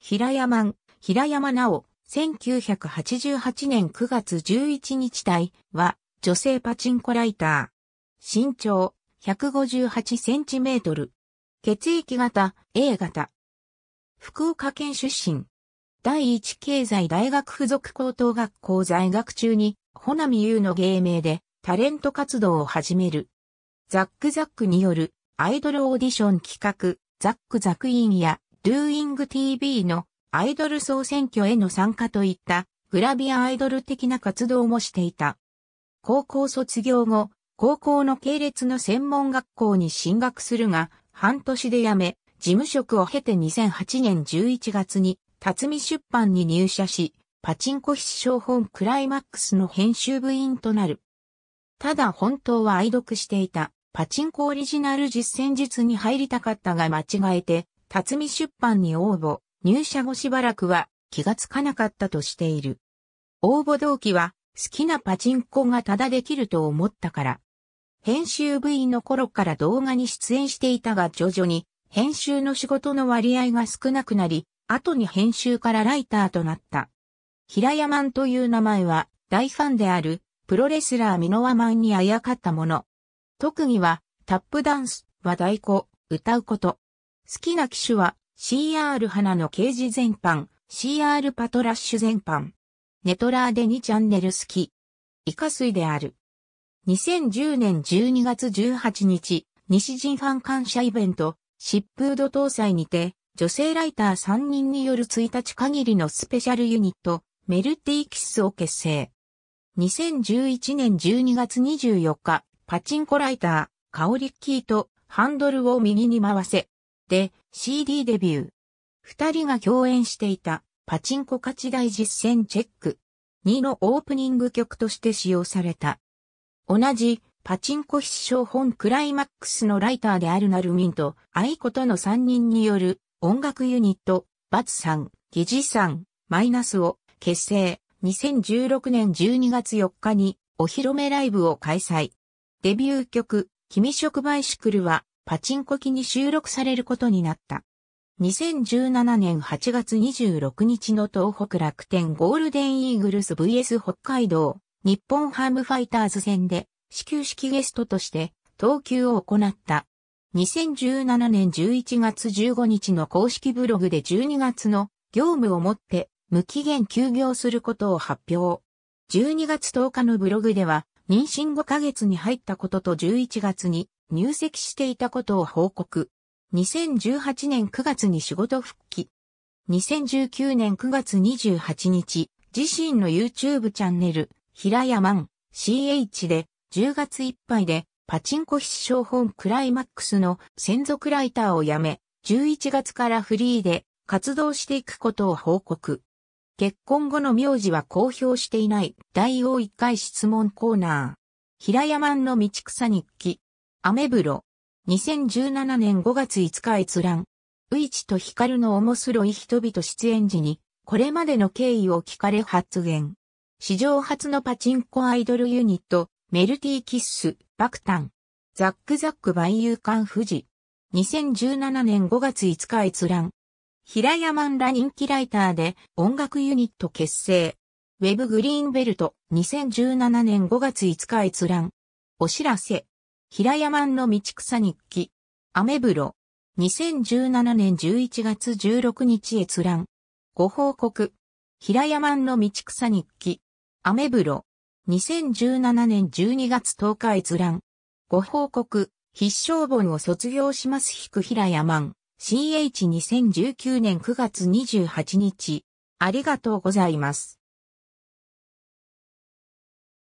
平山ん、平山なお、1988年9月11日体は、女性パチンコライター。身長、158センチメートル。血液型、A 型。福岡県出身。第一経済大学附属高等学校在学中に、穂波優の芸名で、タレント活動を始める。ザックザックによる、アイドルオーディション企画、ザックザクインや、ドゥーイング TV のアイドル総選挙への参加といったグラビアアイドル的な活動もしていた。高校卒業後、高校の系列の専門学校に進学するが、半年で辞め、事務職を経て2008年11月に、辰巳出版に入社し、パチンコ必勝本クライマックスの編集部員となる。ただ本当は愛読していた、パチンコオリジナル実践術に入りたかったが間違えて、辰巳出版に応募、入社後しばらくは気がつかなかったとしている。応募動機は好きなパチンコがただできると思ったから。編集部員の頃から動画に出演していたが徐々に編集の仕事の割合が少なくなり、後に編集からライターとなった。平山んという名前は大ファンであるプロレスラーミノワマンにあやかったもの。特技はタップダンス、和太鼓、歌うこと。好きな機種は CR 花の刑事全般、CR パトラッシュ全般。ネトラーで2チャンネル好き。イカ水である。2010年12月18日、西人ファン感謝イベント、疾風土搭載にて、女性ライター3人による1日限りのスペシャルユニット、メルティキスを結成。2011年12月24日、パチンコライター、カオリッキーとハンドルを右に回せ、で CD デビュー。二人が共演していたパチンコ勝ち台実践チェック2のオープニング曲として使用された。同じパチンコ必勝本クライマックスのライターであるナルミンと愛子との3人による音楽ユニット、バツさん、ギジさん、マイナスを結成2016年12月4日にお披露目ライブを開催。デビュー曲、君職バイシクルはパチンコ機に収録されることになった。2017年8月26日の東北楽天ゴールデンイーグルス VS 北海道日本ハムファイターズ戦で始球式ゲストとして投球を行った。2017年11月15日の公式ブログで12月の業務をもって無期限休業することを発表。12月10日のブログでは妊娠5ヶ月に入ったことと11月に入籍していたことを報告。2018年9月に仕事復帰。2019年9月28日、自身の YouTube チャンネル、平山ん CH で、10月いっぱいで、パチンコ必勝本クライマックスの専属ライターを辞め、11月からフリーで活動していくことを報告。結婚後の名字は公表していない第1回質問コーナー。平山んの道草日記。アメブロ。2017年5月5日閲覧。ウイチとヒカルの面白い人々出演時に、これまでの経緯を聞かれ発言。史上初のパチンコアイドルユニット、メルティーキッス、爆弾。ザックザックバイユーカン富士。2017年5月5日閲覧。平山ら人気ライターで音楽ユニット結成。ウェブグリーンベルト2017年5月5日閲覧。お知らせ。平山の道草日記。アメブロ。2017年11月16日閲覧。ご報告。平山の道草日記。アメブロ。2017年12月10日閲覧。ご報告。必勝本を卒業します。ひく平山。CH2019 年9月28日。ありがとうございます。